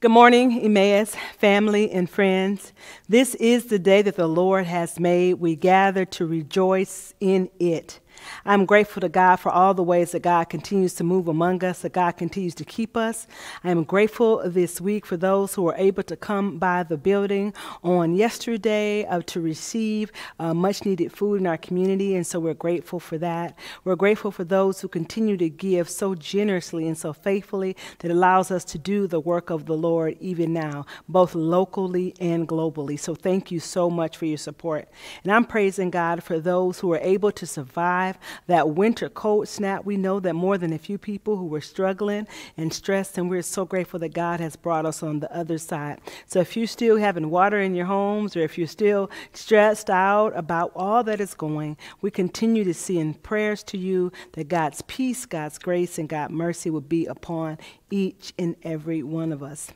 Good morning, Emmaus family and friends. This is the day that the Lord has made. We gather to rejoice in it. I'm grateful to God for all the ways that God continues to move among us, that God continues to keep us. I am grateful this week for those who were able to come by the building on yesterday uh, to receive uh, much needed food in our community, and so we're grateful for that. We're grateful for those who continue to give so generously and so faithfully that allows us to do the work of the Lord even now, both locally and globally. So thank you so much for your support. And I'm praising God for those who are able to survive survive that winter cold snap. We know that more than a few people who were struggling and stressed, and we're so grateful that God has brought us on the other side. So if you're still having water in your homes, or if you're still stressed out about all that is going, we continue to see in prayers to you that God's peace, God's grace, and God's mercy will be upon each and every one of us.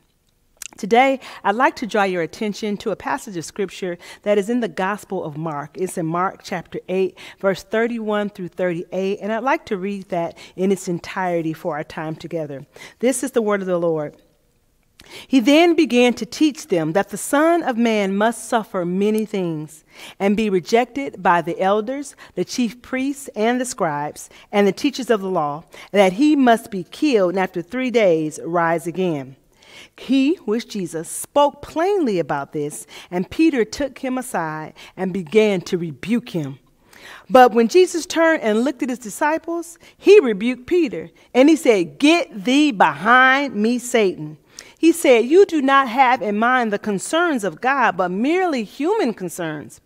Today, I'd like to draw your attention to a passage of scripture that is in the Gospel of Mark. It's in Mark chapter 8, verse 31 through 38, and I'd like to read that in its entirety for our time together. This is the word of the Lord. He then began to teach them that the Son of Man must suffer many things and be rejected by the elders, the chief priests, and the scribes, and the teachers of the law, and that he must be killed and after three days rise again. He, which Jesus, spoke plainly about this, and Peter took him aside and began to rebuke him. But when Jesus turned and looked at his disciples, he rebuked Peter, and he said, Get thee behind me, Satan. He said, You do not have in mind the concerns of God, but merely human concerns.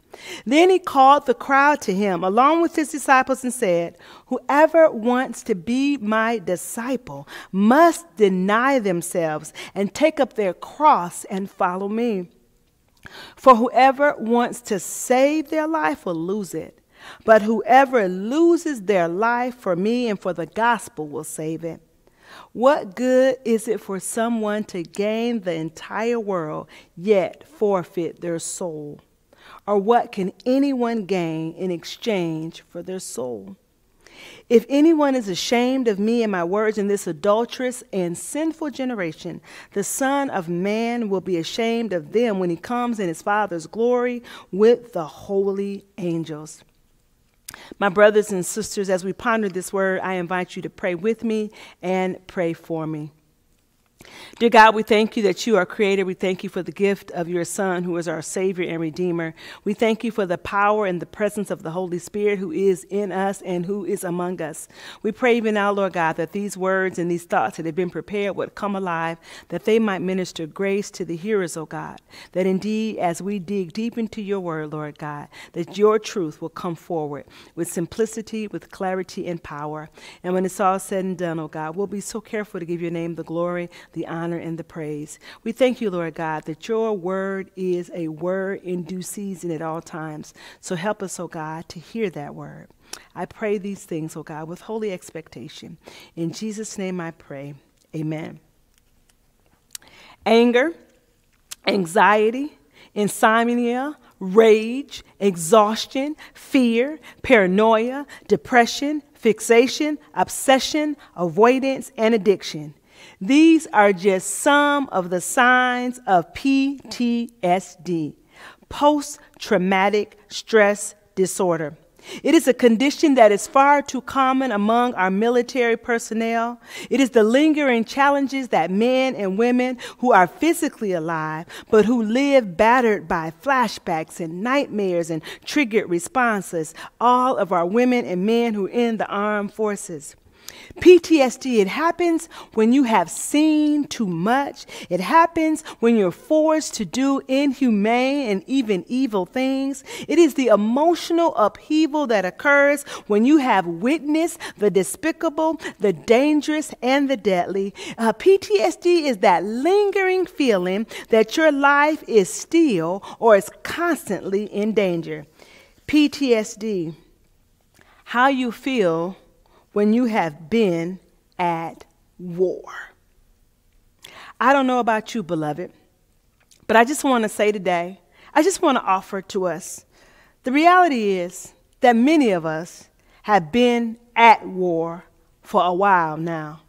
Then he called the crowd to him, along with his disciples, and said, Whoever wants to be my disciple must deny themselves and take up their cross and follow me. For whoever wants to save their life will lose it, but whoever loses their life for me and for the gospel will save it. What good is it for someone to gain the entire world yet forfeit their soul? Or what can anyone gain in exchange for their soul? If anyone is ashamed of me and my words in this adulterous and sinful generation, the Son of Man will be ashamed of them when he comes in his Father's glory with the holy angels. My brothers and sisters, as we ponder this word, I invite you to pray with me and pray for me. Dear God, we thank you that you are creator. We thank you for the gift of your Son, who is our Savior and Redeemer. We thank you for the power and the presence of the Holy Spirit, who is in us and who is among us. We pray even now, Lord God, that these words and these thoughts that have been prepared would come alive, that they might minister grace to the hearers, O oh God. That indeed, as we dig deep into your word, Lord God, that your truth will come forward with simplicity, with clarity, and power. And when it's all said and done, O oh God, we'll be so careful to give your name the glory the honor and the praise. We thank you, Lord God, that your word is a word in due season at all times. So help us, O oh God, to hear that word. I pray these things, O oh God, with holy expectation. In Jesus' name I pray. Amen. Anger, anxiety, insomnia, rage, exhaustion, fear, paranoia, depression, fixation, obsession, avoidance, and addiction. These are just some of the signs of PTSD, post traumatic stress disorder. It is a condition that is far too common among our military personnel. It is the lingering challenges that men and women who are physically alive, but who live battered by flashbacks and nightmares and triggered responses, all of our women and men who are in the armed forces. PTSD, it happens when you have seen too much. It happens when you're forced to do inhumane and even evil things. It is the emotional upheaval that occurs when you have witnessed the despicable, the dangerous, and the deadly. Uh, PTSD is that lingering feeling that your life is still or is constantly in danger. PTSD, how you feel when you have been at war. I don't know about you, beloved, but I just want to say today, I just want to offer to us the reality is that many of us have been at war for a while now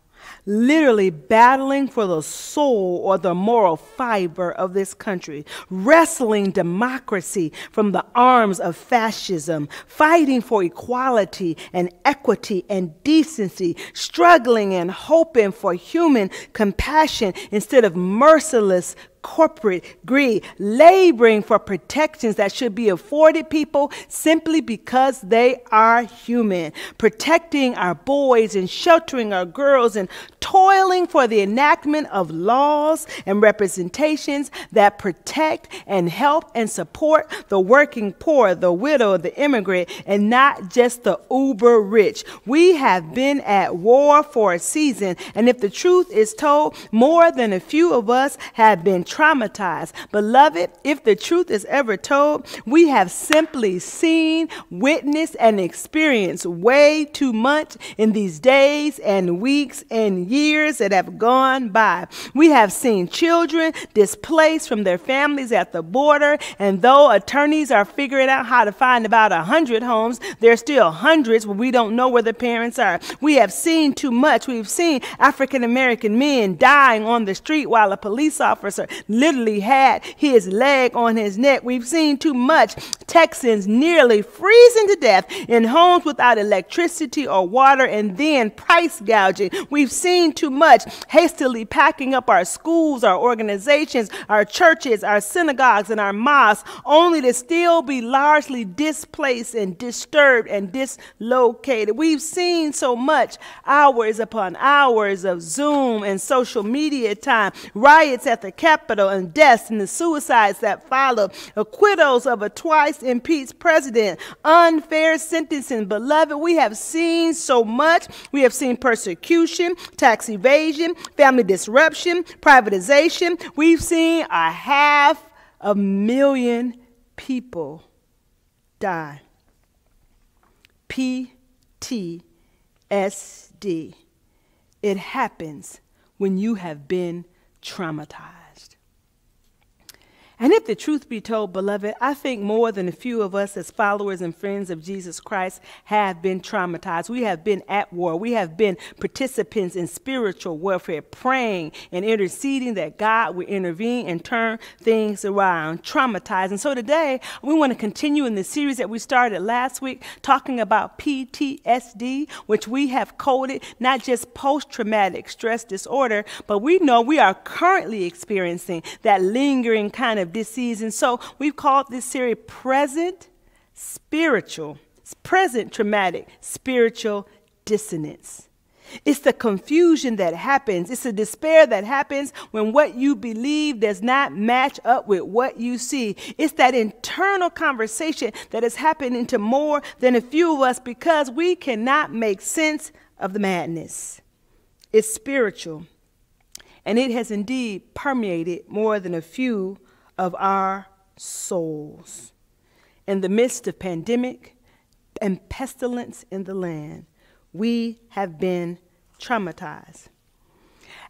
literally battling for the soul or the moral fiber of this country, wrestling democracy from the arms of fascism, fighting for equality and equity and decency, struggling and hoping for human compassion instead of merciless corporate greed, laboring for protections that should be afforded people simply because they are human, protecting our boys and sheltering our girls and toiling for the enactment of laws and representations that protect and help and support the working poor, the widow, the immigrant, and not just the uber rich. We have been at war for a season, and if the truth is told, more than a few of us have been traumatized. Beloved, if the truth is ever told, we have simply seen, witnessed, and experienced way too much in these days and weeks and years that have gone by. We have seen children displaced from their families at the border, and though attorneys are figuring out how to find about a hundred homes, there are still hundreds where we don't know where the parents are. We have seen too much. We've seen African American men dying on the street while a police officer literally had his leg on his neck. We've seen too much Texans nearly freezing to death in homes without electricity or water and then price gouging. We've seen too much hastily packing up our schools, our organizations, our churches, our synagogues, and our mosques, only to still be largely displaced and disturbed and dislocated. We've seen so much hours upon hours of Zoom and social media time, riots at the Capitol hospital and deaths and the suicides that followed, acquittals of a twice impeached president, unfair sentencing. Beloved, we have seen so much. We have seen persecution, tax evasion, family disruption, privatization. We've seen a half a million people die. PTSD. It happens when you have been traumatized. And if the truth be told, beloved, I think more than a few of us as followers and friends of Jesus Christ have been traumatized. We have been at war. We have been participants in spiritual warfare, praying and interceding that God would intervene and turn things around, traumatized. And so today, we want to continue in the series that we started last week talking about PTSD, which we have coded not just post traumatic stress disorder, but we know we are currently experiencing that lingering kind of this season. So we've called this series Present Spiritual, Present Traumatic Spiritual Dissonance. It's the confusion that happens. It's the despair that happens when what you believe does not match up with what you see. It's that internal conversation that is happening to more than a few of us because we cannot make sense of the madness. It's spiritual, and it has indeed permeated more than a few of our souls. In the midst of pandemic and pestilence in the land, we have been traumatized.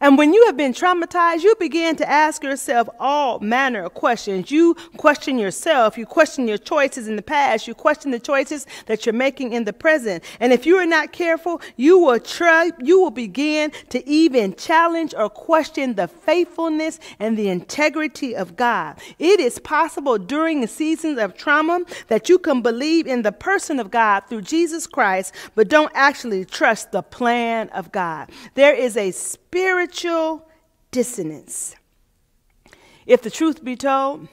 And when you have been traumatized, you begin to ask yourself all manner of questions. You question yourself, you question your choices in the past, you question the choices that you're making in the present. And if you are not careful, you will try, you will begin to even challenge or question the faithfulness and the integrity of God. It is possible during the seasons of trauma that you can believe in the person of God through Jesus Christ, but don't actually trust the plan of God. There is a spiritual dissonance. If the truth be told,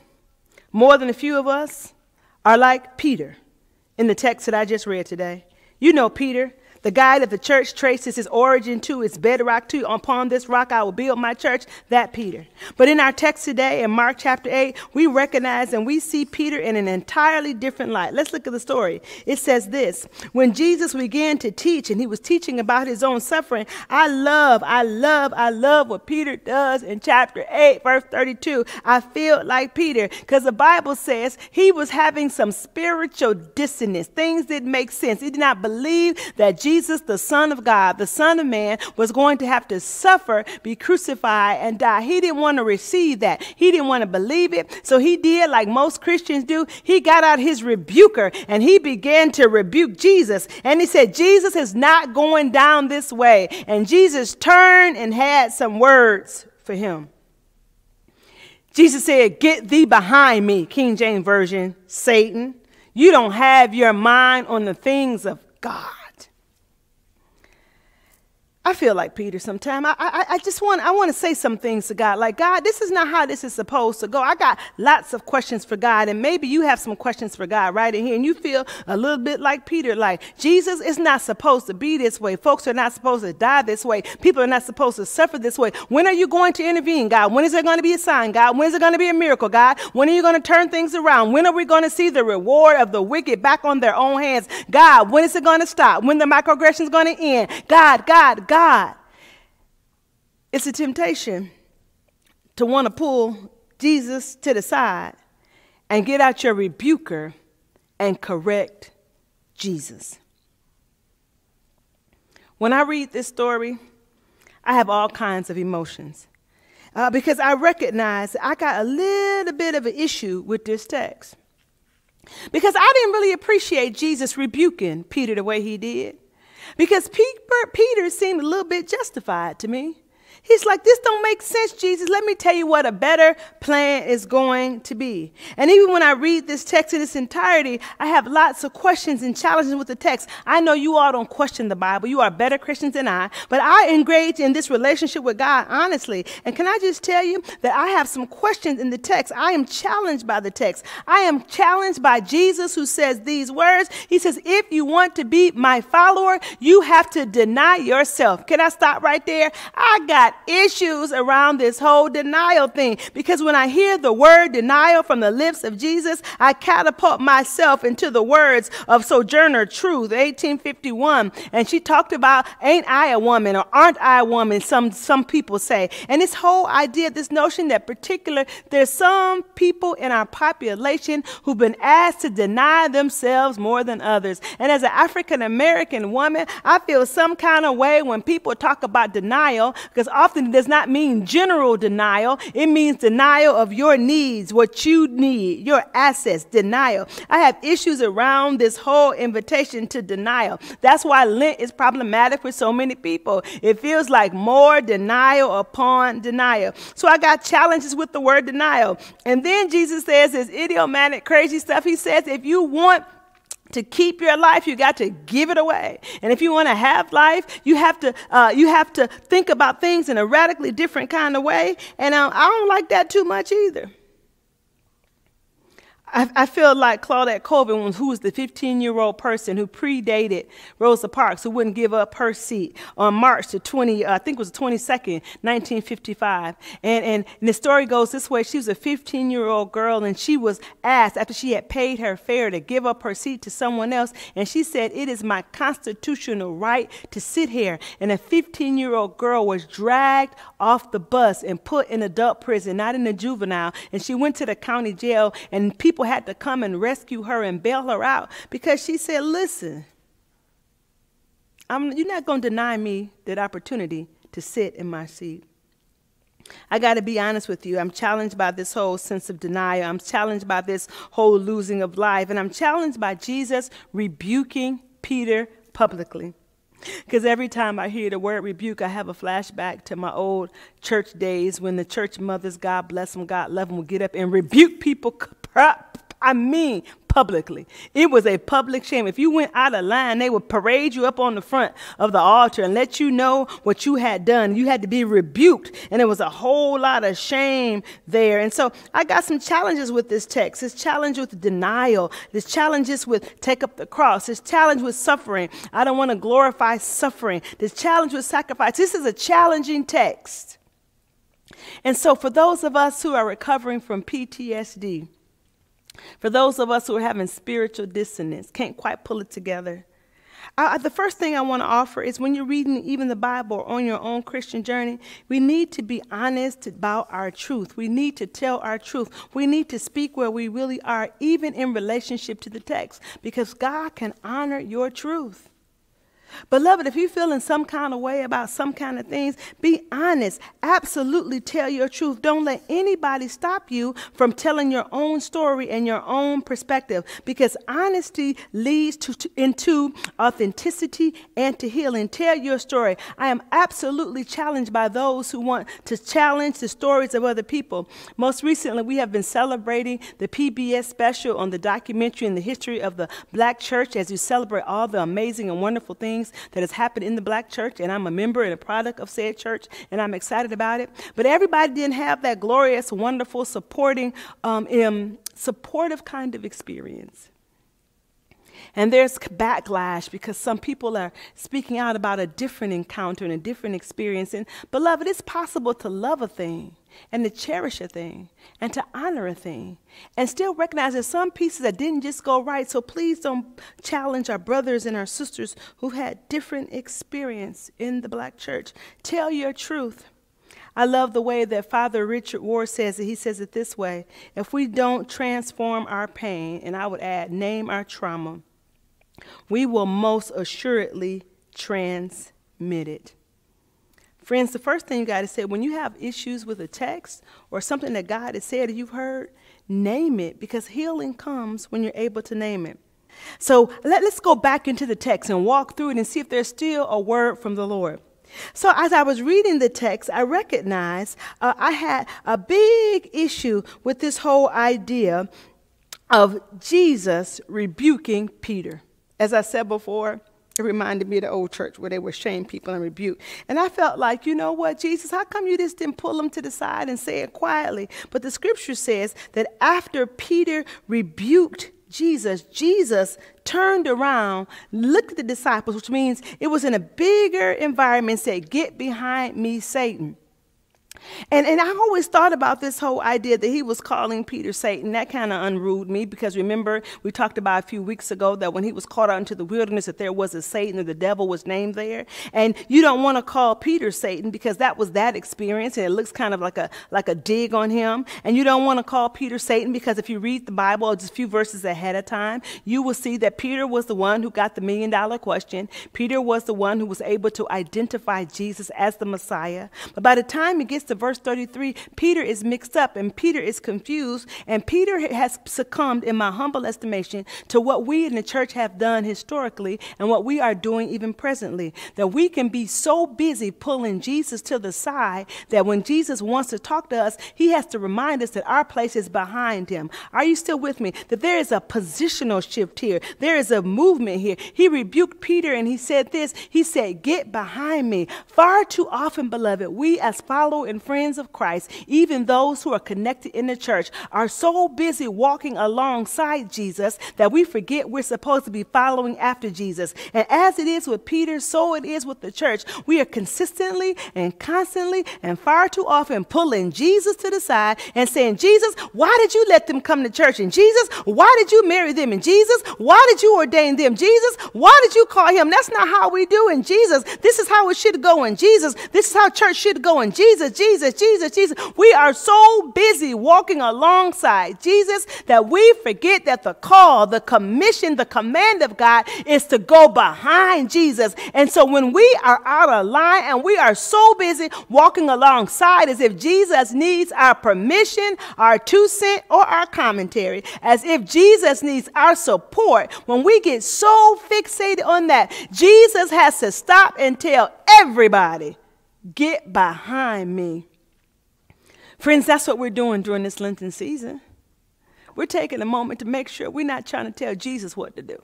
more than a few of us are like Peter in the text that I just read today. You know Peter, the guy that the church traces its origin to, its bedrock to, upon this rock I will build my church, that Peter. But in our text today in Mark chapter 8, we recognize and we see Peter in an entirely different light. Let's look at the story. It says this When Jesus began to teach, and he was teaching about his own suffering, I love, I love, I love what Peter does in chapter 8, verse 32. I feel like Peter, because the Bible says he was having some spiritual dissonance, things didn't make sense. He did not believe that Jesus Jesus, the Son of God, the Son of Man, was going to have to suffer, be crucified, and die. He didn't want to receive that. He didn't want to believe it. So he did like most Christians do. He got out his rebuker and he began to rebuke Jesus. And he said, Jesus is not going down this way. And Jesus turned and had some words for him. Jesus said, Get thee behind me, King James Version, Satan. You don't have your mind on the things of God. I feel like Peter sometimes. I, I, I just want, I want to say some things to God. Like, God, this is not how this is supposed to go. I got lots of questions for God, and maybe you have some questions for God right in here, and you feel a little bit like Peter, like, Jesus is not supposed to be this way. Folks are not supposed to die this way. People are not supposed to suffer this way. When are you going to intervene, God? When is there going to be a sign, God? When is there going to be a miracle, God? When are you going to turn things around? When are we going to see the reward of the wicked back on their own hands? God, when is it going to stop? When the microaggression is going to end? God, God, God. It's a temptation to want to pull Jesus to the side and get out your rebuker and correct Jesus. When I read this story, I have all kinds of emotions uh, because I recognize I got a little bit of an issue with this text. Because I didn't really appreciate Jesus rebuking Peter the way he did. Because Peter seemed a little bit justified to me. He's like, this don't make sense, Jesus. Let me tell you what a better plan is going to be. And even when I read this text in its entirety, I have lots of questions and challenges with the text. I know you all don't question the Bible. You are better Christians than I, but I engage in this relationship with God honestly. And can I just tell you that I have some questions in the text? I am challenged by the text. I am challenged by Jesus who says these words. He says, if you want to be my follower, you have to deny yourself. Can I stop right there? I got got issues around this whole denial thing because when I hear the word denial from the lips of Jesus, I catapult myself into the words of Sojourner Truth, 1851. And she talked about, ain't I a woman or aren't I a woman, some, some people say. And this whole idea, this notion that particular, there's some people in our population who've been asked to deny themselves more than others. And as an African American woman, I feel some kind of way when people talk about denial because often does not mean general denial, it means denial of your needs, what you need, your assets, denial. I have issues around this whole invitation to denial. That's why Lent is problematic for so many people. It feels like more denial upon denial. So I got challenges with the word denial. And then Jesus says this idiomatic, crazy stuff. He says, if you want to keep your life, you got to give it away. And if you want to have life, you have to uh, you have to think about things in a radically different kind of way. And um, I don't like that too much either. I, I feel like Claudette Colvin, was, who was the 15 year old person who predated Rosa Parks, who wouldn't give up her seat on March the 20, uh, I think it was the 22nd, 1955. And, and, and the story goes this way she was a 15 year old girl, and she was asked after she had paid her fare to give up her seat to someone else. And she said, It is my constitutional right to sit here. And a 15 year old girl was dragged off the bus and put in adult prison, not in a juvenile. And she went to the county jail, and people people had to come and rescue her and bail her out because she said, Listen, I'm, you're not going to deny me that opportunity to sit in my seat. I got to be honest with you. I'm challenged by this whole sense of denial. I'm challenged by this whole losing of life. And I'm challenged by Jesus rebuking Peter publicly. Because every time I hear the word rebuke, I have a flashback to my old church days when the church mothers, God bless them, God love them, would get up and rebuke people. I mean, publicly. It was a public shame. If you went out of line, they would parade you up on the front of the altar and let you know what you had done. You had to be rebuked, and there was a whole lot of shame there. And so I got some challenges with this text. This challenge with denial, this challenges with take up the cross, this challenge with suffering. I don't want to glorify suffering. This challenge with sacrifice. This is a challenging text. And so, for those of us who are recovering from PTSD, for those of us who are having spiritual dissonance, can't quite pull it together, I, the first thing I want to offer is when you're reading even the Bible or on your own Christian journey, we need to be honest about our truth. We need to tell our truth. We need to speak where we really are, even in relationship to the text, because God can honor your truth. Beloved, if you're feeling some kind of way about some kind of things, be honest. Absolutely tell your truth. Don't let anybody stop you from telling your own story and your own perspective because honesty leads to, to, into authenticity and to healing. Tell your story. I am absolutely challenged by those who want to challenge the stories of other people. Most recently, we have been celebrating the PBS special on the documentary and the history of the black church as you celebrate all the amazing and wonderful things things that has happened in the black church, and I'm a member and a product of said church, and I'm excited about it. But everybody didn't have that glorious, wonderful, supporting, um, um, supportive kind of experience. And there's backlash because some people are speaking out about a different encounter and a different experience. And beloved, it's possible to love a thing and to cherish a thing and to honor a thing and still recognize there's some pieces that didn't just go right. So please don't challenge our brothers and our sisters who had different experience in the black church. Tell your truth. I love the way that Father Richard Ward says it. He says it this way If we don't transform our pain, and I would add, name our trauma, we will most assuredly transmit it. Friends, the first thing you got to say when you have issues with a text or something that God has said or you've heard, name it because healing comes when you're able to name it. So let, us go back into the text and walk through it and see if there's still a word from the Lord. So as I was reading the text, I recognized uh, I had a big issue with this whole idea of Jesus rebuking Peter. As I said before, it reminded me of the old church where they were shame people and rebuke. And I felt like, you know what, Jesus, how come you just didn't pull them to the side and say it quietly? But the scripture says that after Peter rebuked Jesus, Jesus turned around, looked at the disciples, which means it was in a bigger environment, said, Get behind me, Satan. And, and I always thought about this whole idea that he was calling Peter Satan. That kind of unruled me because remember, we talked about a few weeks ago that when he was called out into the wilderness, that there was a Satan or the devil was named there. And you don't want to call Peter Satan because that was that experience and it looks kind of like a, like a dig on him. And you don't want to call Peter Satan because if you read the Bible just a few verses ahead of time, you will see that Peter was the one who got the million dollar question. Peter was the one who was able to identify Jesus as the Messiah. But by the time he gets to verse 33, Peter is mixed up and Peter is confused, and Peter has succumbed, in my humble estimation, to what we in the church have done historically and what we are doing even presently. That we can be so busy pulling Jesus to the side that when Jesus wants to talk to us, he has to remind us that our place is behind him. Are you still with me? That there is a positional shift here, there is a movement here. He rebuked Peter and he said this He said, Get behind me. Far too often, beloved, we as follow and friends of Christ, even those who are connected in the church, are so busy walking alongside Jesus that we forget we're supposed to be following after Jesus. And as it is with Peter, so it is with the church. We are consistently and constantly and far too often pulling Jesus to the side and saying, Jesus, why did you let them come to church? And Jesus, why did you marry them? And Jesus, why did you ordain them? Jesus, why did you call him? That's not how we do in Jesus. This is how it should go in Jesus. This is how church should go in Jesus. Jesus Jesus, Jesus, Jesus. We are so busy walking alongside Jesus that we forget that the call, the commission, the command of God is to go behind Jesus. And so when we are out of line and we are so busy walking alongside as if Jesus needs our permission, our two cent, or our commentary, as if Jesus needs our support, when we get so fixated on that, Jesus has to stop and tell everybody Get behind me. Friends, that's what we're doing during this Lenten season. We're taking a moment to make sure we're not trying to tell Jesus what to do.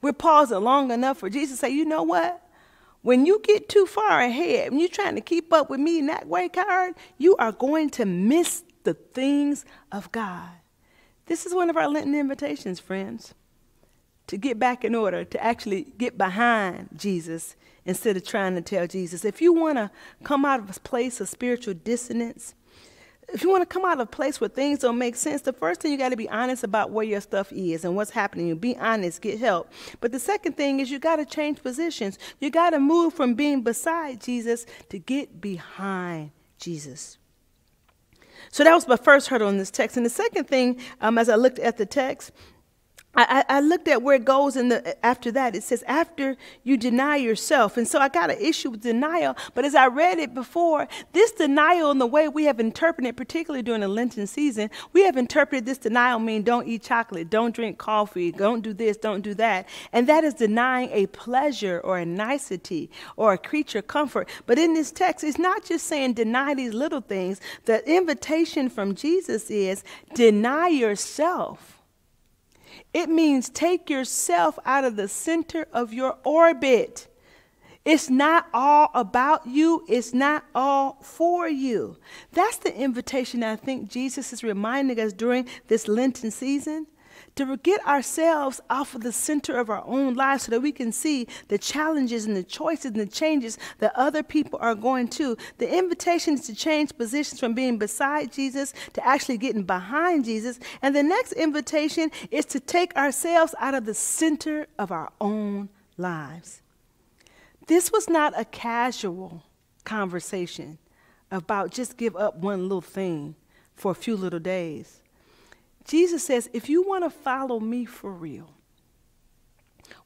We're pausing long enough for Jesus to say, you know what? When you get too far ahead, when you're trying to keep up with me in that way, card, you are going to miss the things of God. This is one of our Lenten invitations, friends, to get back in order, to actually get behind Jesus instead of trying to tell Jesus. If you want to come out of a place of spiritual dissonance, if you want to come out of a place where things don't make sense, the first thing you got to be honest about where your stuff is and what's happening. You be honest, get help. But the second thing is you got to change positions. You got to move from being beside Jesus to get behind Jesus. So that was my first hurdle in this text. And the second thing, um, as I looked at the text, I, I, looked at where it goes in the after that. It says after you deny yourself, and so I got an issue with denial. But as I read it before, this denial in the way we have interpreted, particularly during the Lenten season, we have interpreted this denial mean don't eat chocolate, don't drink coffee, don't do this, don't do that, and that is denying a pleasure or a nicety or a creature comfort. But in this text, it's not just saying deny these little things. The invitation from Jesus is deny yourself it means take yourself out of the center of your orbit. It's not all about you, it's not all for you. That's the invitation I think Jesus is reminding us during this Lenten season to get ourselves off of the center of our own lives so that we can see the challenges and the choices and the changes that other people are going to. The invitation is to change positions from being beside Jesus to actually getting behind Jesus. And the next invitation is to take ourselves out of the center of our own lives. This was not a casual conversation about just give up one little thing for a few little days. Jesus says, if you want to follow me for real,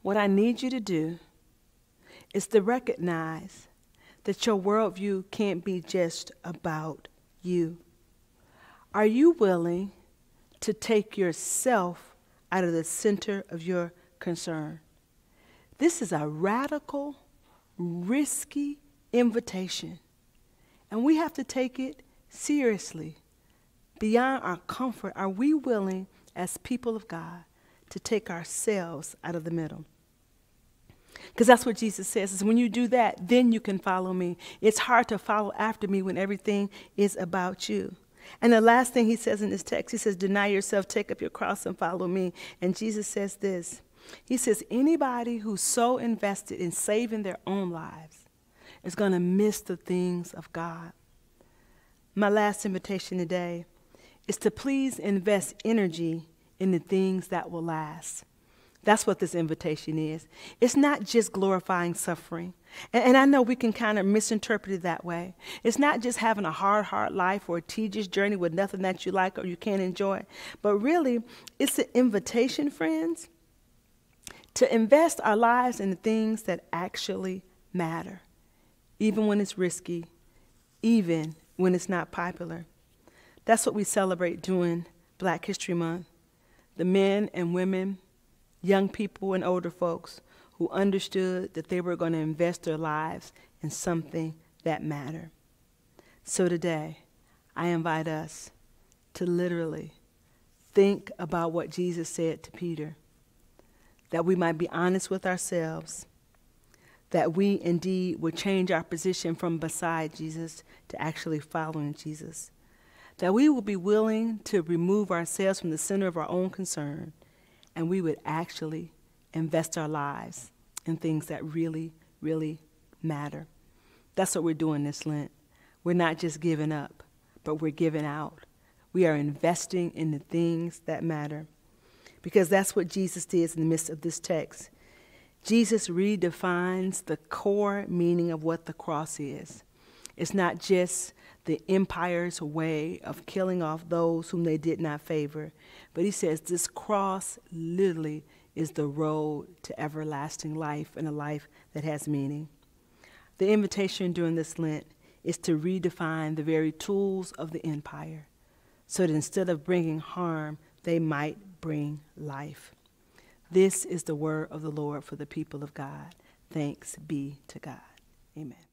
what I need you to do is to recognize that your worldview can't be just about you. Are you willing to take yourself out of the center of your concern? This is a radical, risky invitation, and we have to take it seriously beyond our comfort, are we willing, as people of God, to take ourselves out of the middle? Because that's what Jesus says is when you do that, then you can follow me. It's hard to follow after me when everything is about you. And the last thing he says in this text, he says, Deny yourself, take up your cross, and follow me. And Jesus says this He says, Anybody who's so invested in saving their own lives is going to miss the things of God. My last invitation today is to please invest energy in the things that will last. That's what this invitation is. It's not just glorifying suffering. And, and I know we can kind of misinterpret it that way. It's not just having a hard, hard life or a tedious journey with nothing that you like or you can't enjoy. But really, it's an invitation, friends, to invest our lives in the things that actually matter, even when it's risky, even when it's not popular that's what we celebrate doing Black History Month. The men and women, young people and older folks who understood that they were going to invest their lives in something that mattered. So today, I invite us to literally think about what Jesus said to Peter, that we might be honest with ourselves, that we indeed would change our position from beside Jesus to actually following Jesus that we would be willing to remove ourselves from the center of our own concern and we would actually invest our lives in things that really, really matter. That's what we're doing this Lent. We're not just giving up, but we're giving out. We are investing in the things that matter because that's what Jesus did in the midst of this text. Jesus redefines the core meaning of what the cross is. It's not just the empire's way of killing off those whom they did not favor, but he says this cross literally is the road to everlasting life and a life that has meaning. The invitation during this Lent is to redefine the very tools of the empire so that instead of bringing harm, they might bring life. This is the word of the Lord for the people of God. Thanks be to God. Amen.